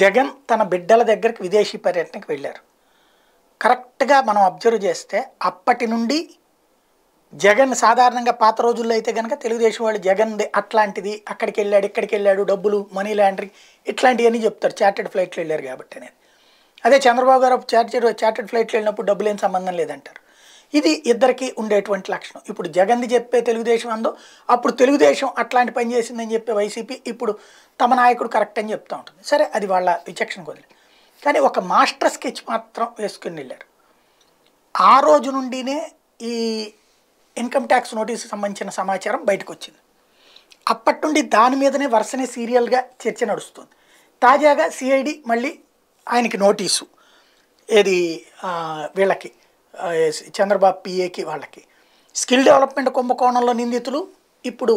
జగన్ తన బిడ్డల దగ్గరికి విదేశీ పర్యటనకు వెళ్ళారు కరెక్ట్గా మనం అబ్జర్వ్ చేస్తే అప్పటి నుండి జగన్ సాధారణంగా పాత రోజుల్లో అయితే కనుక తెలుగుదేశం వాళ్ళు జగన్ అట్లాంటిది అక్కడికి వెళ్ళాడు ఇక్కడికి వెళ్ళాడు డబ్బులు మనీ లాండరింగ్ ఇట్లాంటివన్నీ చెప్తారు చార్టెడ్ ఫ్లైట్లు వెళ్ళారు కాబట్టి అనేది అదే చంద్రబాబు గారు చార్జెడ్ చార్టెడ్ ఫ్లైట్లు వెళ్ళినప్పుడు డబ్బులు ఏం సంబంధం లేదంటారు ఇది ఇద్దరికి ఉండేటువంటి లక్షణం ఇప్పుడు జగన్ది చెప్పే తెలుగుదేశం అందో అప్పుడు తెలుగుదేశం అట్లాంటి పని చేసిందని చెప్పే వైసీపీ ఇప్పుడు తమ నాయకుడు కరెక్ట్ అని చెప్తూ ఉంటుంది సరే అది వాళ్ళ విచక్షణ కొద్ది కానీ ఒక మాస్టర్ స్కెచ్ మాత్రం వేసుకుని వెళ్ళారు ఆ రోజు నుండినే ఈ ఇన్కమ్ ట్యాక్స్ నోటీసు సంబంధించిన సమాచారం బయటకు వచ్చింది అప్పటి నుండి దాని మీదనే వరుసనే సీరియల్గా చర్చ నడుస్తుంది తాజాగా సిఐడి మళ్ళీ ఆయనకి నోటీసు ఏది వీళ్ళకి చంద్రబాబు పిఏకి వాళ్ళకి స్కిల్ డెవలప్మెంట్ కుంభకోణంలో నిందితులు ఇప్పుడు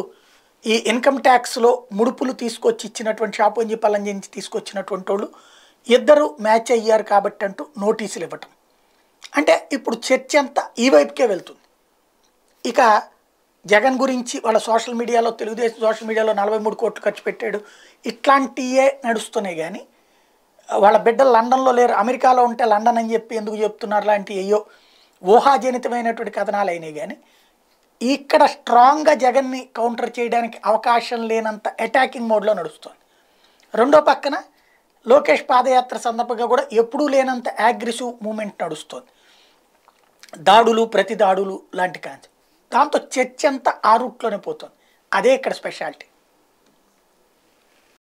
ఈ ఇన్కమ్ ట్యాక్స్లో ముడుపులు తీసుకొచ్చి ఇచ్చినటువంటి షాపు షాపోంజి పలంజించి తీసుకొచ్చినటువంటి వాళ్ళు ఇద్దరు మ్యాచ్ అయ్యారు కాబట్టి అంటూ నోటీసులు ఇవ్వటం అంటే ఇప్పుడు చర్చ అంతా ఈ వైపుకే వెళ్తుంది ఇక జగన్ గురించి వాళ్ళ సోషల్ మీడియాలో తెలుగుదేశం సోషల్ మీడియాలో నలభై మూడు కోట్లు ఖర్చు పెట్టాడు ఇట్లాంటియే నడుస్తున్నాయి కానీ వాళ్ళ బిడ్డలు లండన్లో లేరు అమెరికాలో ఉంటే లండన్ అని చెప్పి ఎందుకు చెప్తున్నారు లాంటి అయ్యో ఊహాజనితమైనటువంటి కథనాలు అయినాయి కానీ ఇక్కడ స్ట్రాంగ్గా జగన్ని కౌంటర్ చేయడానికి అవకాశం లేనంత అటాకింగ్ మోడ్లో నడుస్తుంది రెండో పక్కన లోకేష్ పాదయాత్ర సందర్భంగా కూడా ఎప్పుడూ లేనంత అగ్రెసివ్ మూమెంట్ నడుస్తుంది దాడులు ప్రతి దాడులు లాంటి కాంతి దాంతో చర్చ అంతా ఆ రూట్లోనే పోతుంది అదే ఇక్కడ స్పెషాలిటీ